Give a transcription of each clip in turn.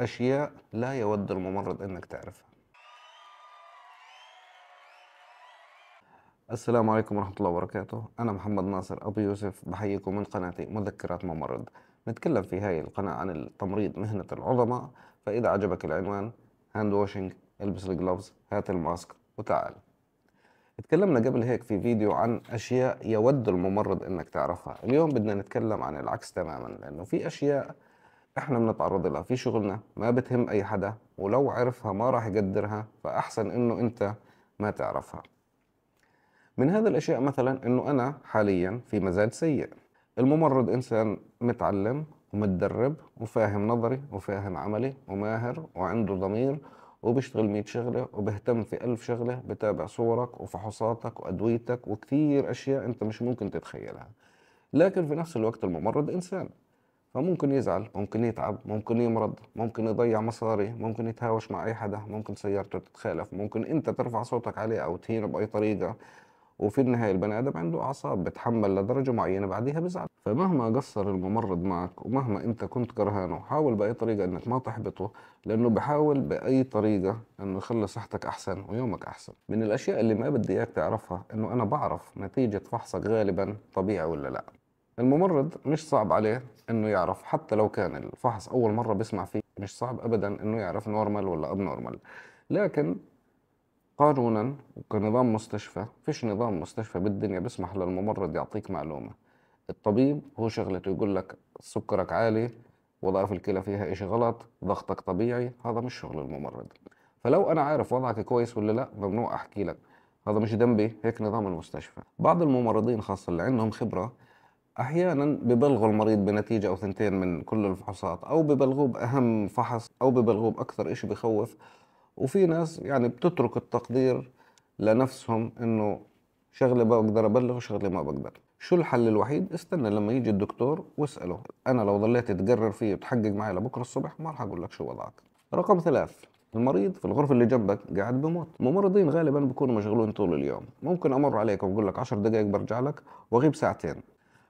أشياء لا يود الممرض أنك تعرفها السلام عليكم ورحمة الله وبركاته أنا محمد ناصر أبو يوسف بحييكم من قناتي مذكرات ممرض نتكلم في هاي القناة عن التمريض مهنة العظماء فإذا عجبك العنوان هاند واشنج البس الجلوفز هات الماسك وتعال اتكلمنا قبل هيك في فيديو عن أشياء يود الممرض أنك تعرفها اليوم بدنا نتكلم عن العكس تماما لأنه في أشياء احنا بنتعرض لها في شغلنا ما بتهم اي حدا ولو عرفها ما راح يقدرها فاحسن انه انت ما تعرفها من هذا الاشياء مثلا انه انا حاليا في مزاج سيء الممرض انسان متعلم ومتدرب وفاهم نظري وفاهم عملي وماهر وعنده ضمير وبشتغل مية شغلة وبهتم في ألف شغلة بتابع صورك وفحوصاتك وأدويتك وكثير أشياء أنت مش ممكن تتخيلها لكن في نفس الوقت الممرض إنسان فممكن يزعل ممكن يتعب ممكن يمرض ممكن يضيع مصاري ممكن يتهاوش مع اي حدا ممكن سيارته تتخالف ممكن انت ترفع صوتك عليه او تهينه باي طريقه وفي النهاية البني آدم عنده أعصاب بتحمل لدرجة معينة بعديها بزعل فمهما قصر الممرض معك ومهما أنت كنت كرهانه حاول بأي طريقة أنك ما تحبطه لأنه بحاول بأي طريقة أنه يخلي صحتك أحسن ويومك أحسن من الأشياء اللي ما بدي إياك تعرفها أنه أنا بعرف نتيجة فحصك غالبا طبيعي ولا لأ الممرض مش صعب عليه انه يعرف حتى لو كان الفحص اول مره بيسمع فيه مش صعب ابدا انه يعرف نورمال ولا اب نورمال لكن قانونا وكنظام مستشفى فيش نظام مستشفى بالدنيا بيسمح للممرض يعطيك معلومه الطبيب هو شغلته يقول لك سكرك عالي وظائف الكلى فيها إشي غلط ضغطك طبيعي هذا مش شغل الممرض فلو انا عارف وضعك كويس ولا لا ممنوع احكي لك هذا مش ذنبي هيك نظام المستشفى بعض الممرضين خاصه اللي عندهم خبره احيانا ببلغوا المريض بنتيجه او ثنتين من كل الفحوصات او ببلغوه باهم فحص او ببلغوه باكثر شيء بخوف وفي ناس يعني بتترك التقدير لنفسهم انه شغله بقدر ابلغ وشغله ما بقدر شو الحل الوحيد استنى لما يجي الدكتور واساله انا لو ضليت تقرر فيه وتحقق معي لبكره الصبح ما راح اقول لك شو وضعك رقم ثلاث المريض في الغرفة اللي جنبك قاعد بموت ممرضين غالبا بيكونوا مشغولين طول اليوم ممكن أمر عليك وأقول لك 10 دقائق برجع لك وأغيب ساعتين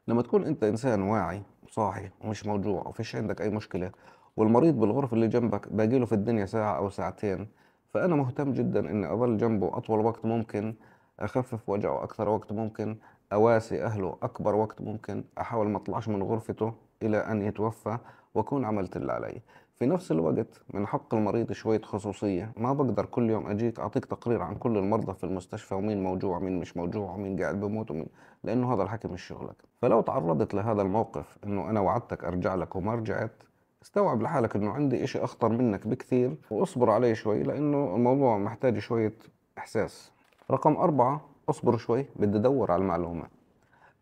لما تكون انت انسان واعي وصاحي ومش موجوع ومفيش عندك اي مشكله والمريض بالغرفه اللي جنبك باقي له في الدنيا ساعه او ساعتين فانا مهتم جدا اني اظل جنبه اطول وقت ممكن اخفف وجعه اكثر وقت ممكن اواسي اهله اكبر وقت ممكن احاول ما اطلعش من غرفته الى ان يتوفى واكون عملت اللي علي في نفس الوقت من حق المريض شوية خصوصية ما بقدر كل يوم أجيك أعطيك تقرير عن كل المرضى في المستشفى ومين موجوع ومين مش موجوع ومين قاعد بموت ومين لأنه هذا الحكي مش شغلك فلو تعرضت لهذا الموقف أنه أنا وعدتك أرجع لك وما رجعت استوعب لحالك أنه عندي إشي أخطر منك بكثير واصبر عليه شوي لأنه الموضوع محتاج شوية إحساس رقم أربعة اصبر شوي بدي أدور على المعلومات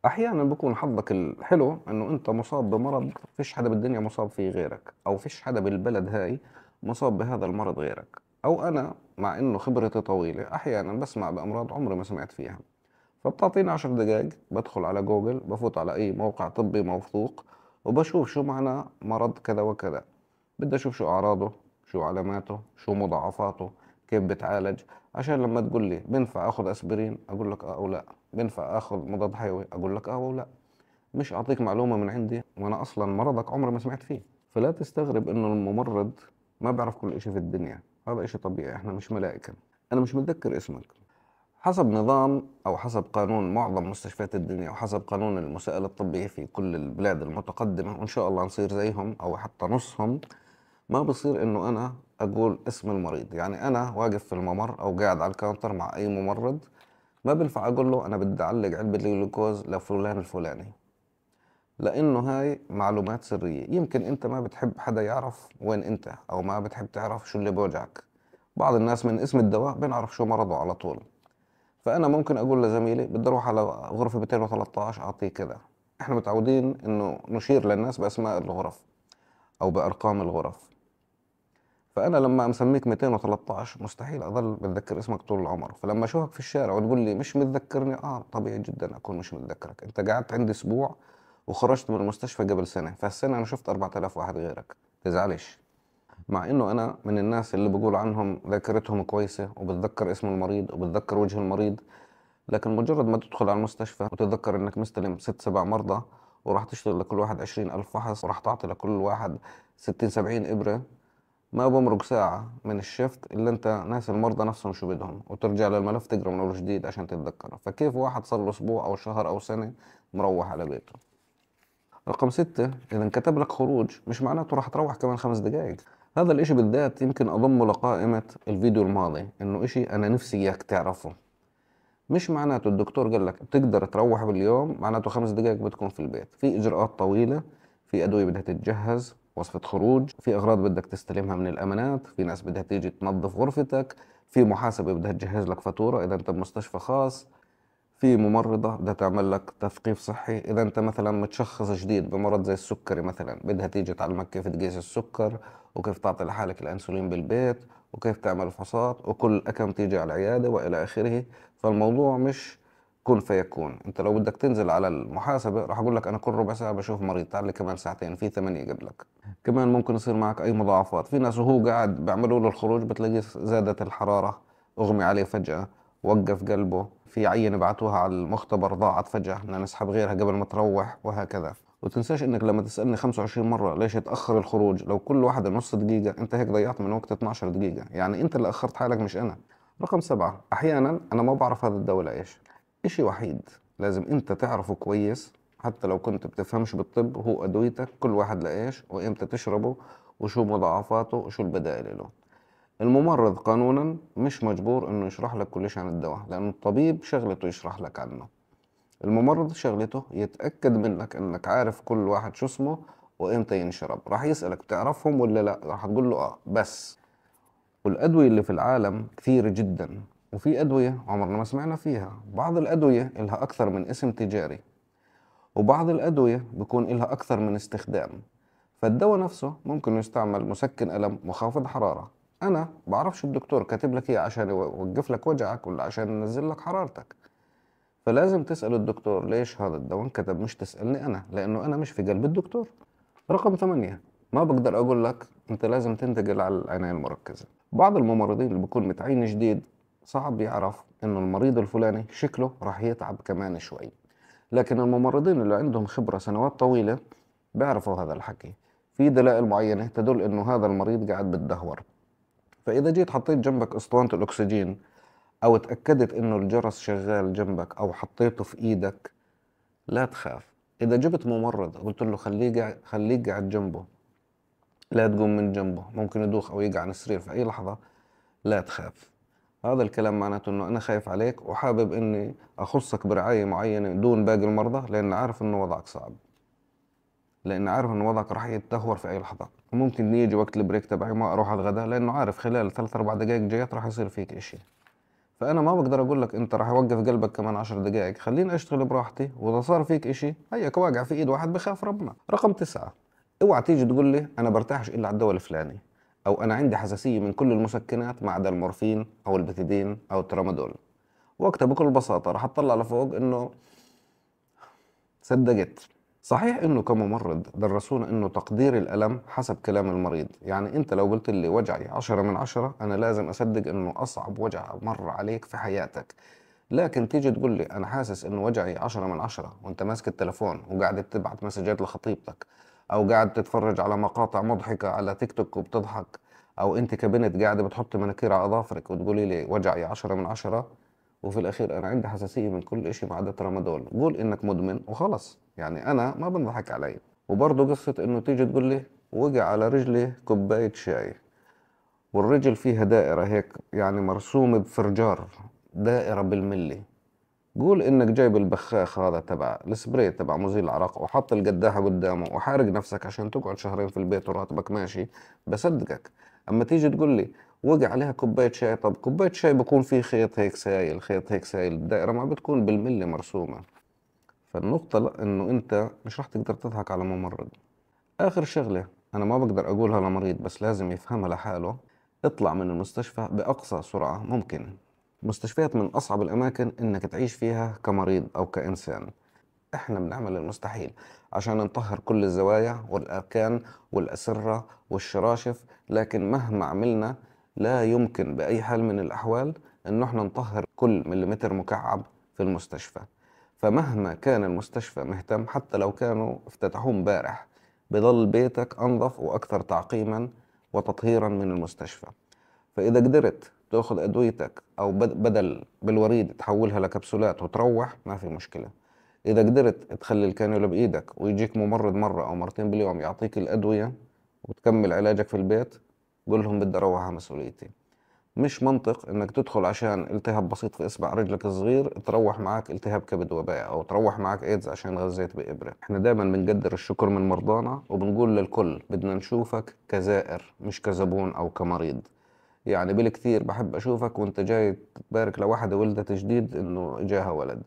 احيانا بكون حظك الحلو انه انت مصاب بمرض فيش حدا بالدنيا مصاب فيه غيرك او فيش حدا بالبلد هاي مصاب بهذا المرض غيرك او انا مع انه خبرتي طويله احيانا بسمع بامراض عمري ما سمعت فيها فبتعطيني عشر دقائق بدخل على جوجل بفوت على اي موقع طبي موثوق وبشوف شو معنى مرض كذا وكذا بدي اشوف شو اعراضه شو علاماته شو مضاعفاته كيف بتعالج عشان لما تقول لي بينفع اخذ اسبرين اقول لك اه او لا بينفع اخذ مضاد حيوي اقول لك اه او لا مش اعطيك معلومه من عندي وانا اصلا مرضك عمري ما سمعت فيه فلا تستغرب انه الممرض ما بيعرف كل شيء في الدنيا هذا شيء طبيعي احنا مش ملائكه انا مش متذكر اسمك حسب نظام او حسب قانون معظم مستشفيات الدنيا وحسب قانون المساءله الطبيه في كل البلاد المتقدمه وان شاء الله نصير زيهم او حتى نصهم ما بصير انه انا اقول اسم المريض يعني انا واقف في الممر او قاعد على الكاونتر مع اي ممرض ما بينفع اقول له انا بدي اعلق علبه الجلوكوز لفلان الفلاني لانه هاي معلومات سريه يمكن انت ما بتحب حدا يعرف وين انت او ما بتحب تعرف شو اللي بوجعك بعض الناس من اسم الدواء بنعرف شو مرضه على طول فانا ممكن اقول لزميلي بدي اروح على غرفه 213 اعطيه كذا احنا متعودين انه نشير للناس باسماء الغرف او بارقام الغرف فانا لما مسميك 213 مستحيل اظل بتذكر اسمك طول العمر فلما اشوفك في الشارع وتقول لي مش متذكرني اه طبيعي جدا اكون مش متذكرك انت قعدت عندي اسبوع وخرجت من المستشفى قبل سنه فالسنه انا شفت 4000 واحد غيرك تزعلش مع انه انا من الناس اللي بقول عنهم ذاكرتهم كويسه وبتذكر اسم المريض وبتذكر وجه المريض لكن مجرد ما تدخل على المستشفى وتتذكر انك مستلم ست سبع مرضى وراح تشتغل لكل واحد عشرين ألف فحص وراح تعطي لكل واحد ستين سبعين إبرة ما بمرق ساعة من الشفت إلا أنت ناس المرضى نفسهم شو بدهم وترجع للملف تقرأ من أول جديد عشان تتذكره فكيف واحد صار له أسبوع أو شهر أو سنة مروح على بيته رقم ستة إذا انكتب لك خروج مش معناته راح تروح كمان خمس دقايق هذا الإشي بالذات يمكن أضمه لقائمة الفيديو الماضي إنه إشي أنا نفسي إياك تعرفه مش معناته الدكتور قال لك بتقدر تروح باليوم معناته خمس دقائق بتكون في البيت في إجراءات طويلة في أدوية بدها تتجهز وصفة خروج في أغراض بدك تستلمها من الأمانات في ناس بدها تيجي تنظف غرفتك في محاسبة بدها تجهز لك فاتورة إذا أنت بمستشفى خاص في ممرضة بدها تعمل لك تثقيف صحي إذا أنت مثلا متشخص جديد بمرض زي السكري مثلا بدها تيجي تعلمك كيف تقيس السكر وكيف تعطي لحالك الأنسولين بالبيت وكيف تعمل فحوصات وكل أكم تيجي على العيادة وإلى آخره فالموضوع مش كن فيكون انت لو بدك تنزل على المحاسبه راح اقول لك انا كل ربع ساعه بشوف مريض تعال لي كمان ساعتين في ثمانيه قبلك كمان ممكن يصير معك اي مضاعفات في ناس وهو قاعد بيعملوا له الخروج بتلاقيه زادت الحراره اغمي عليه فجاه وقف قلبه في عينه بعتوها على المختبر ضاعت فجاه بدنا نسحب غيرها قبل ما تروح وهكذا وتنساش انك لما تسالني 25 مره ليش تاخر الخروج لو كل واحده نص دقيقه انت هيك ضيعت من وقت 12 دقيقه يعني انت اللي اخرت حالك مش انا رقم سبعة أحيانا أنا ما بعرف هذا الدواء إيش إشي وحيد لازم أنت تعرفه كويس حتى لو كنت بتفهمش بالطب هو أدويتك كل واحد لإيش وإمتى تشربه وشو مضاعفاته وشو البدائل له الممرض قانونا مش مجبور انه يشرح لك كل شيء عن الدواء لانه الطبيب شغلته يشرح لك عنه الممرض شغلته يتاكد منك انك عارف كل واحد شو اسمه وامتى ينشرب راح يسالك بتعرفهم ولا لا راح تقول له اه بس والادويه اللي في العالم كثيره جدا وفي أدوية عمرنا ما سمعنا فيها بعض الأدوية إلها أكثر من اسم تجاري وبعض الأدوية بيكون إلها أكثر من استخدام فالدواء نفسه ممكن يستعمل مسكن ألم مخافض حرارة أنا بعرفش الدكتور كاتب لك إيه عشان يوقف لك وجعك ولا عشان ينزل لك حرارتك فلازم تسأل الدكتور ليش هذا الدواء انكتب مش تسألني أنا لأنه أنا مش في قلب الدكتور رقم ثمانية ما بقدر أقول لك أنت لازم تنتقل على العناية المركزة بعض الممرضين اللي بيكون متعين جديد صعب يعرف ان المريض الفلاني شكله راح يتعب كمان شوي لكن الممرضين اللي عندهم خبرة سنوات طويلة بيعرفوا هذا الحكي في دلائل معينة تدل انه هذا المريض قاعد بتدهور فاذا جيت حطيت جنبك اسطوانة الاكسجين او اتأكدت انه الجرس شغال جنبك او حطيته في ايدك لا تخاف اذا جبت ممرض قلت له خليه قاعد خليك قاعد جنبه لا تقوم من جنبه ممكن يدوخ او يقع على السرير في اي لحظة لا تخاف هذا الكلام معناته انه انا خايف عليك وحابب اني اخصك برعايه معينه دون باقي المرضى لان عارف انه وضعك صعب لان عارف انه وضعك راح يتدهور في اي لحظه وممكن يجي وقت البريك تبعي ما اروح على الغداء لانه عارف خلال ثلاث اربع دقائق جايات راح يصير فيك اشي فانا ما بقدر اقول لك انت راح يوقف قلبك كمان عشر دقائق خليني اشتغل براحتي واذا صار فيك اشي هيك واقع في ايد واحد بخاف ربنا رقم تسعة اوعى تيجي تقول لي انا برتاحش الا على الدواء الفلاني أو أنا عندي حساسية من كل المسكنات ما عدا المورفين أو البتيدين أو الترامادول وقتها بكل بساطة راح أطلع لفوق إنه صدقت صحيح انه كممرض درسونا انه تقدير الالم حسب كلام المريض يعني انت لو قلت لي وجعي عشرة من عشرة انا لازم اصدق انه اصعب وجع مر عليك في حياتك لكن تيجي تقول لي انا حاسس انه وجعي عشرة من عشرة وانت ماسك التلفون وقاعد تبعت مسجات لخطيبتك او قاعد تتفرج على مقاطع مضحكه على تيك توك وبتضحك او انت كبنت قاعده بتحط مناكير على اظافرك وتقولي لي وجعي عشرة من عشرة وفي الاخير انا عندي حساسيه من كل اشي ما عدا ترامادول قول انك مدمن وخلص يعني انا ما بنضحك علي وبرضه قصه انه تيجي تقول لي وقع على رجلي كوبايه شاي والرجل فيها دائره هيك يعني مرسومه بفرجار دائره بالملي قول انك جايب البخاخ هذا تبع السبراي تبع مزيل العرق وحط القداحه قدامه وحارق نفسك عشان تقعد شهرين في البيت وراتبك ماشي بصدقك اما تيجي تقول لي وقع عليها كوبايه شاي طب كوبايه شاي بكون في خيط هيك سايل خيط هيك سايل الدائره ما بتكون بالملي مرسومه فالنقطه انه انت مش راح تقدر تضحك على ممرض اخر شغله انا ما بقدر اقولها لمريض بس لازم يفهمها لحاله اطلع من المستشفى باقصى سرعه ممكن المستشفيات من أصعب الأماكن إنك تعيش فيها كمريض أو كإنسان إحنا بنعمل المستحيل عشان نطهر كل الزوايا والأركان والأسرة والشراشف لكن مهما عملنا لا يمكن بأي حال من الأحوال إن إحنا نطهر كل مليمتر مكعب في المستشفى فمهما كان المستشفى مهتم حتى لو كانوا افتتحوه امبارح بضل بيتك أنظف وأكثر تعقيما وتطهيرا من المستشفى فإذا قدرت تاخذ ادويتك او بدل بالوريد تحولها لكبسولات وتروح ما في مشكله اذا قدرت تخلي الكانيولا بايدك ويجيك ممرض مره او مرتين باليوم يعطيك الادويه وتكمل علاجك في البيت قول لهم بدي على مسؤوليتي مش منطق انك تدخل عشان التهاب بسيط في اصبع رجلك الصغير تروح معك التهاب كبد وباء او تروح معك ايدز عشان غزيت بابره احنا دايما بنقدر الشكر من مرضانا وبنقول للكل بدنا نشوفك كزائر مش كزبون او كمريض يعني بالكثير بحب أشوفك وأنت جاي تبارك لواحدة ولدت جديد إنه إجاها ولد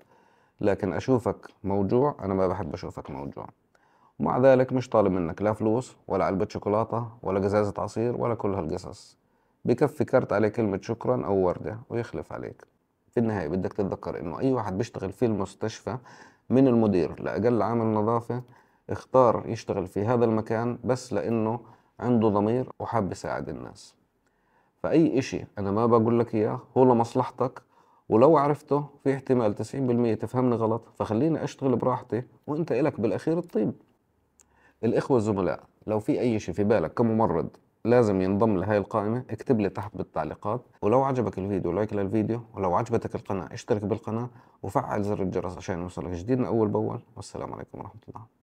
لكن أشوفك موجوع أنا ما بحب أشوفك موجوع ومع ذلك مش طالب منك لا فلوس ولا علبة شوكولاتة ولا قزازة عصير ولا كل هالقصص بكفي كرت عليه كلمة شكرا أو وردة ويخلف عليك في النهاية بدك تتذكر إنه أي واحد بيشتغل في المستشفى من المدير لأقل عامل نظافة اختار يشتغل في هذا المكان بس لأنه عنده ضمير وحاب يساعد الناس فأي إشي أنا ما بقول لك إياه هو لمصلحتك ولو عرفته في احتمال 90% تفهمني غلط فخليني أشتغل براحتي وأنت إلك بالأخير الطيب الإخوة الزملاء لو في أي شيء في بالك كممرض لازم ينضم لهاي القائمة اكتب لي تحت بالتعليقات ولو عجبك الفيديو لايك للفيديو ولو عجبتك القناة اشترك بالقناة وفعل زر الجرس عشان يوصلك جديدنا أول بأول والسلام عليكم ورحمة الله